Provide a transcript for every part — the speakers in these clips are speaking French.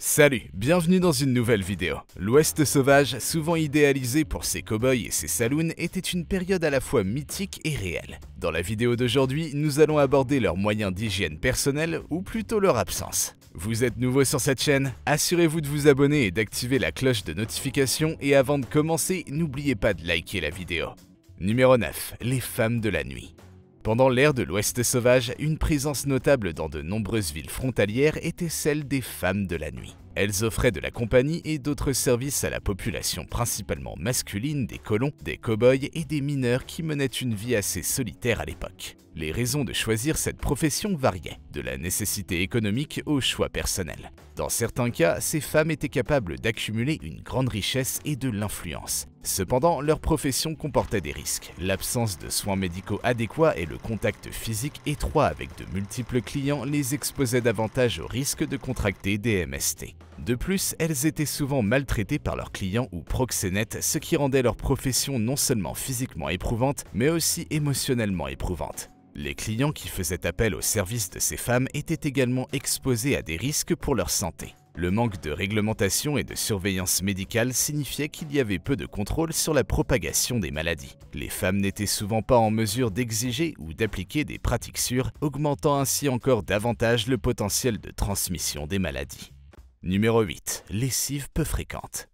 Salut, bienvenue dans une nouvelle vidéo. L'Ouest sauvage, souvent idéalisé pour ses cow-boys et ses saloons, était une période à la fois mythique et réelle. Dans la vidéo d'aujourd'hui, nous allons aborder leurs moyens d'hygiène personnelle, ou plutôt leur absence. Vous êtes nouveau sur cette chaîne Assurez-vous de vous abonner et d'activer la cloche de notification, et avant de commencer, n'oubliez pas de liker la vidéo. Numéro 9. Les femmes de la nuit. Pendant l'ère de l'Ouest sauvage, une présence notable dans de nombreuses villes frontalières était celle des femmes de la nuit. Elles offraient de la compagnie et d'autres services à la population principalement masculine des colons, des cow-boys et des mineurs qui menaient une vie assez solitaire à l'époque. Les raisons de choisir cette profession variaient, de la nécessité économique au choix personnel. Dans certains cas, ces femmes étaient capables d'accumuler une grande richesse et de l'influence. Cependant, leur profession comportait des risques. L'absence de soins médicaux adéquats et le contact physique étroit avec de multiples clients les exposaient davantage au risque de contracter des MST. De plus, elles étaient souvent maltraitées par leurs clients ou proxénètes, ce qui rendait leur profession non seulement physiquement éprouvante, mais aussi émotionnellement éprouvante. Les clients qui faisaient appel au service de ces femmes étaient également exposés à des risques pour leur santé. Le manque de réglementation et de surveillance médicale signifiait qu'il y avait peu de contrôle sur la propagation des maladies. Les femmes n'étaient souvent pas en mesure d'exiger ou d'appliquer des pratiques sûres, augmentant ainsi encore davantage le potentiel de transmission des maladies. Numéro 8. Lessive peu fréquente.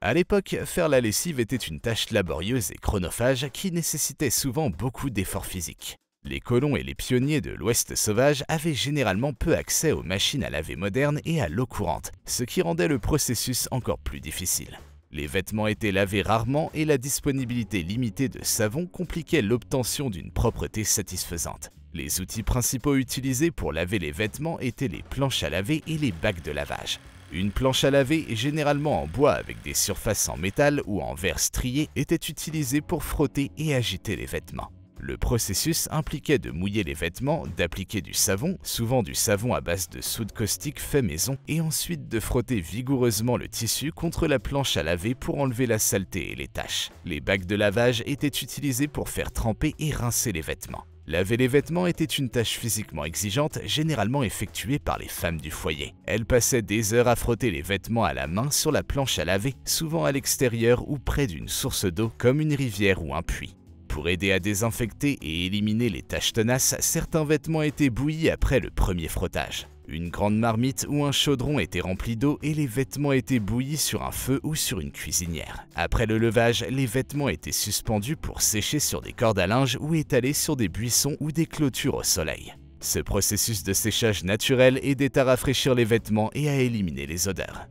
À l'époque, faire la lessive était une tâche laborieuse et chronophage qui nécessitait souvent beaucoup d'efforts physiques. Les colons et les pionniers de l'Ouest sauvage avaient généralement peu accès aux machines à laver modernes et à l'eau courante, ce qui rendait le processus encore plus difficile. Les vêtements étaient lavés rarement et la disponibilité limitée de savon compliquait l'obtention d'une propreté satisfaisante. Les outils principaux utilisés pour laver les vêtements étaient les planches à laver et les bacs de lavage. Une planche à laver, généralement en bois avec des surfaces en métal ou en verre strié, était utilisée pour frotter et agiter les vêtements. Le processus impliquait de mouiller les vêtements, d'appliquer du savon, souvent du savon à base de soude caustique fait maison, et ensuite de frotter vigoureusement le tissu contre la planche à laver pour enlever la saleté et les taches. Les bacs de lavage étaient utilisés pour faire tremper et rincer les vêtements. Laver les vêtements était une tâche physiquement exigeante, généralement effectuée par les femmes du foyer. Elles passaient des heures à frotter les vêtements à la main sur la planche à laver, souvent à l'extérieur ou près d'une source d'eau, comme une rivière ou un puits. Pour aider à désinfecter et éliminer les taches tenaces, certains vêtements étaient bouillis après le premier frottage. Une grande marmite ou un chaudron était rempli d'eau et les vêtements étaient bouillis sur un feu ou sur une cuisinière. Après le levage, les vêtements étaient suspendus pour sécher sur des cordes à linge ou étalés sur des buissons ou des clôtures au soleil. Ce processus de séchage naturel aidait à rafraîchir les vêtements et à éliminer les odeurs.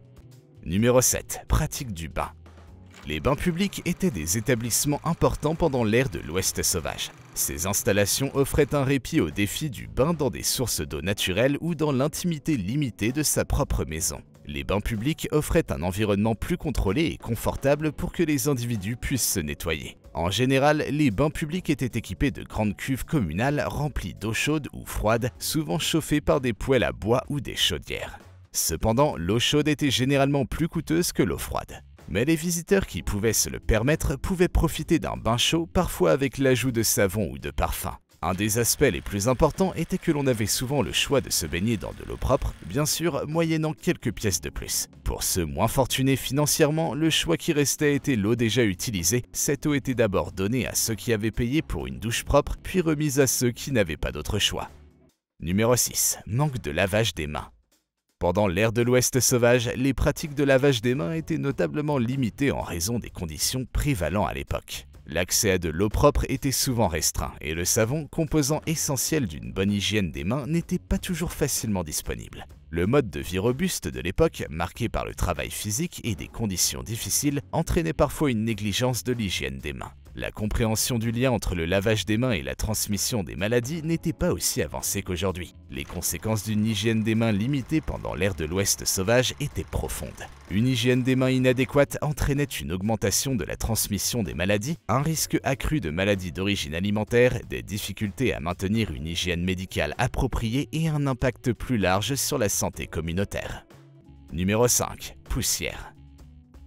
Numéro 7. Pratique du bain. Les bains publics étaient des établissements importants pendant l'ère de l'Ouest sauvage. Ces installations offraient un répit au défi du bain dans des sources d'eau naturelles ou dans l'intimité limitée de sa propre maison. Les bains publics offraient un environnement plus contrôlé et confortable pour que les individus puissent se nettoyer. En général, les bains publics étaient équipés de grandes cuves communales remplies d'eau chaude ou froide, souvent chauffées par des poêles à bois ou des chaudières. Cependant, l'eau chaude était généralement plus coûteuse que l'eau froide. Mais les visiteurs qui pouvaient se le permettre pouvaient profiter d'un bain chaud, parfois avec l'ajout de savon ou de parfum. Un des aspects les plus importants était que l'on avait souvent le choix de se baigner dans de l'eau propre, bien sûr moyennant quelques pièces de plus. Pour ceux moins fortunés financièrement, le choix qui restait était l'eau déjà utilisée. Cette eau était d'abord donnée à ceux qui avaient payé pour une douche propre, puis remise à ceux qui n'avaient pas d'autre choix. Numéro 6. Manque de lavage des mains. Pendant l'ère de l'Ouest sauvage, les pratiques de lavage des mains étaient notablement limitées en raison des conditions prévalant à l'époque. L'accès à de l'eau propre était souvent restreint et le savon, composant essentiel d'une bonne hygiène des mains, n'était pas toujours facilement disponible. Le mode de vie robuste de l'époque, marqué par le travail physique et des conditions difficiles, entraînait parfois une négligence de l'hygiène des mains. La compréhension du lien entre le lavage des mains et la transmission des maladies n'était pas aussi avancée qu'aujourd'hui. Les conséquences d'une hygiène des mains limitée pendant l'ère de l'Ouest sauvage étaient profondes. Une hygiène des mains inadéquate entraînait une augmentation de la transmission des maladies, un risque accru de maladies d'origine alimentaire, des difficultés à maintenir une hygiène médicale appropriée et un impact plus large sur la santé communautaire. Numéro 5. Poussière.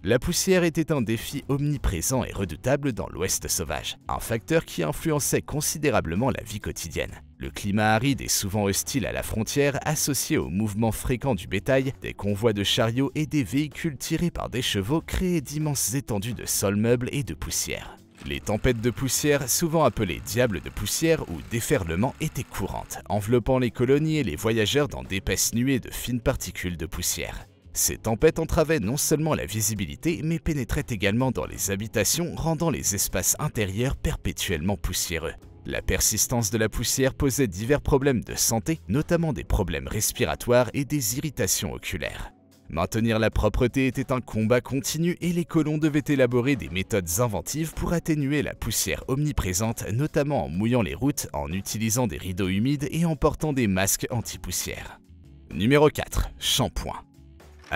La poussière était un défi omniprésent et redoutable dans l'Ouest sauvage, un facteur qui influençait considérablement la vie quotidienne. Le climat aride et souvent hostile à la frontière, associé aux mouvements fréquents du bétail, des convois de chariots et des véhicules tirés par des chevaux, créait d'immenses étendues de sol meubles et de poussière. Les tempêtes de poussière, souvent appelées diables de poussière ou déferlements, étaient courantes, enveloppant les colonies et les voyageurs dans d'épaisses nuées de fines particules de poussière. Ces tempêtes entravaient non seulement la visibilité, mais pénétraient également dans les habitations, rendant les espaces intérieurs perpétuellement poussiéreux. La persistance de la poussière posait divers problèmes de santé, notamment des problèmes respiratoires et des irritations oculaires. Maintenir la propreté était un combat continu et les colons devaient élaborer des méthodes inventives pour atténuer la poussière omniprésente, notamment en mouillant les routes, en utilisant des rideaux humides et en portant des masques anti-poussière. Numéro 4. Shampoing.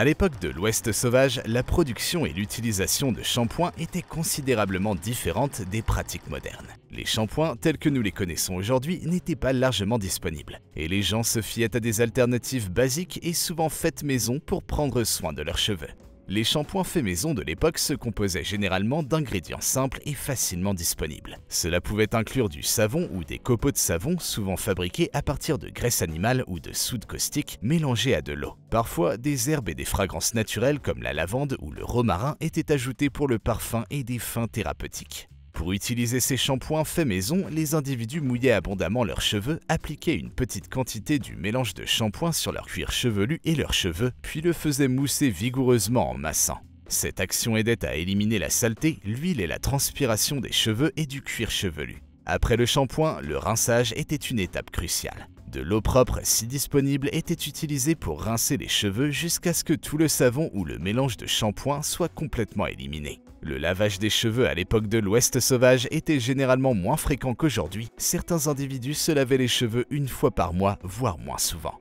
À l'époque de l'Ouest sauvage, la production et l'utilisation de shampoings étaient considérablement différentes des pratiques modernes. Les shampoings, tels que nous les connaissons aujourd'hui, n'étaient pas largement disponibles, et les gens se fiaient à des alternatives basiques et souvent faites maison pour prendre soin de leurs cheveux. Les shampoings faits maison de l'époque se composaient généralement d'ingrédients simples et facilement disponibles. Cela pouvait inclure du savon ou des copeaux de savon, souvent fabriqués à partir de graisse animale ou de soude caustique mélangée à de l'eau. Parfois, des herbes et des fragrances naturelles comme la lavande ou le romarin étaient ajoutées pour le parfum et des fins thérapeutiques. Pour utiliser ces shampoings faits maison, les individus mouillaient abondamment leurs cheveux, appliquaient une petite quantité du mélange de shampoing sur leur cuir chevelu et leurs cheveux, puis le faisaient mousser vigoureusement en massant. Cette action aidait à éliminer la saleté, l'huile et la transpiration des cheveux et du cuir chevelu. Après le shampoing, le rinçage était une étape cruciale. De l'eau propre, si disponible, était utilisée pour rincer les cheveux jusqu'à ce que tout le savon ou le mélange de shampoing soit complètement éliminé. Le lavage des cheveux à l'époque de l'Ouest sauvage était généralement moins fréquent qu'aujourd'hui. Certains individus se lavaient les cheveux une fois par mois, voire moins souvent.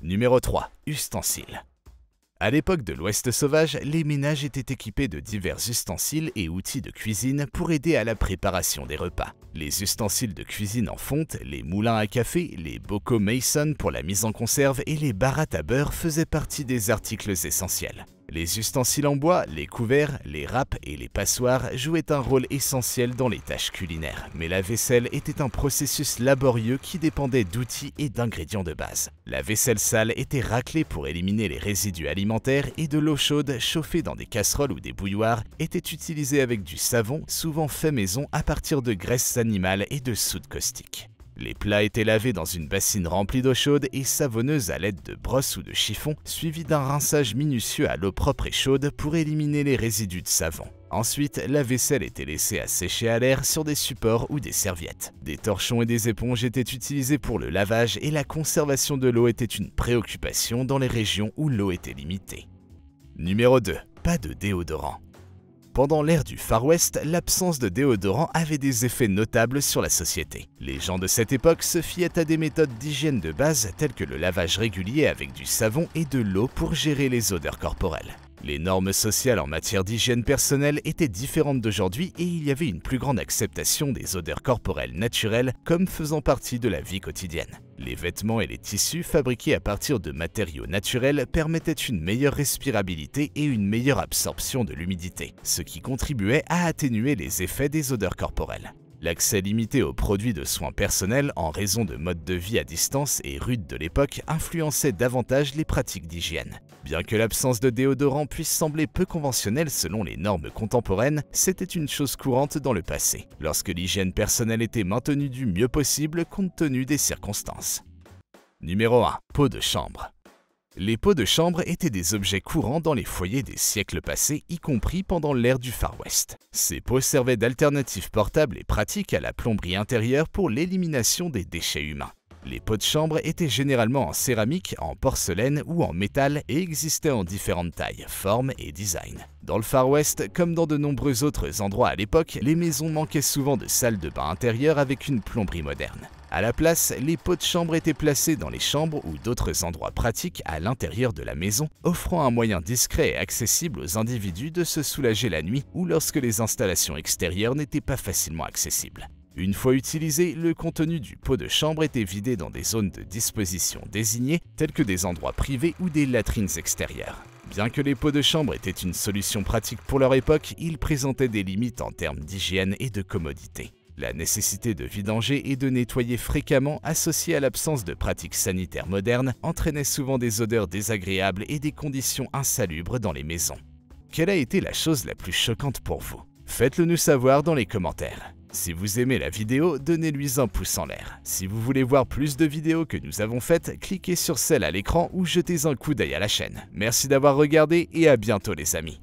Numéro 3. Ustensiles. À l'époque de l'Ouest sauvage, les ménages étaient équipés de divers ustensiles et outils de cuisine pour aider à la préparation des repas. Les ustensiles de cuisine en fonte, les moulins à café, les bocaux mason pour la mise en conserve et les barates à beurre faisaient partie des articles essentiels. Les ustensiles en bois, les couverts, les râpes et les passoires jouaient un rôle essentiel dans les tâches culinaires, mais la vaisselle était un processus laborieux qui dépendait d'outils et d'ingrédients de base. La vaisselle sale était raclée pour éliminer les résidus alimentaires et de l'eau chaude chauffée dans des casseroles ou des bouilloires était utilisée avec du savon, souvent fait maison à partir de graisses animales et de soude caustiques. Les plats étaient lavés dans une bassine remplie d'eau chaude et savonneuse à l'aide de brosses ou de chiffons, suivi d'un rinçage minutieux à l'eau propre et chaude pour éliminer les résidus de savon. Ensuite, la vaisselle était laissée à sécher à l'air sur des supports ou des serviettes. Des torchons et des éponges étaient utilisés pour le lavage et la conservation de l'eau était une préoccupation dans les régions où l'eau était limitée. Numéro 2. Pas de déodorant. Pendant l'ère du Far West, l'absence de déodorant avait des effets notables sur la société. Les gens de cette époque se fiaient à des méthodes d'hygiène de base telles que le lavage régulier avec du savon et de l'eau pour gérer les odeurs corporelles. Les normes sociales en matière d'hygiène personnelle étaient différentes d'aujourd'hui et il y avait une plus grande acceptation des odeurs corporelles naturelles comme faisant partie de la vie quotidienne. Les vêtements et les tissus fabriqués à partir de matériaux naturels permettaient une meilleure respirabilité et une meilleure absorption de l'humidité, ce qui contribuait à atténuer les effets des odeurs corporelles. L'accès limité aux produits de soins personnels en raison de modes de vie à distance et rudes de l'époque influençait davantage les pratiques d'hygiène. Bien que l'absence de déodorant puisse sembler peu conventionnelle selon les normes contemporaines, c'était une chose courante dans le passé, lorsque l'hygiène personnelle était maintenue du mieux possible compte tenu des circonstances. Numéro 1. Peau de chambre. Les pots de chambre étaient des objets courants dans les foyers des siècles passés, y compris pendant l'ère du Far West. Ces pots servaient d'alternatives portables et pratiques à la plomberie intérieure pour l'élimination des déchets humains. Les pots de chambre étaient généralement en céramique, en porcelaine ou en métal et existaient en différentes tailles, formes et designs. Dans le Far West, comme dans de nombreux autres endroits à l'époque, les maisons manquaient souvent de salles de bain intérieures avec une plomberie moderne. À la place, les pots de chambre étaient placés dans les chambres ou d'autres endroits pratiques à l'intérieur de la maison, offrant un moyen discret et accessible aux individus de se soulager la nuit ou lorsque les installations extérieures n'étaient pas facilement accessibles. Une fois utilisé, le contenu du pot de chambre était vidé dans des zones de disposition désignées, telles que des endroits privés ou des latrines extérieures. Bien que les pots de chambre étaient une solution pratique pour leur époque, ils présentaient des limites en termes d'hygiène et de commodité. La nécessité de vidanger et de nettoyer fréquemment associée à l'absence de pratiques sanitaires modernes entraînait souvent des odeurs désagréables et des conditions insalubres dans les maisons. Quelle a été la chose la plus choquante pour vous Faites-le nous savoir dans les commentaires. Si vous aimez la vidéo, donnez-lui un pouce en l'air. Si vous voulez voir plus de vidéos que nous avons faites, cliquez sur celle à l'écran ou jetez un coup d'œil à la chaîne. Merci d'avoir regardé et à bientôt les amis.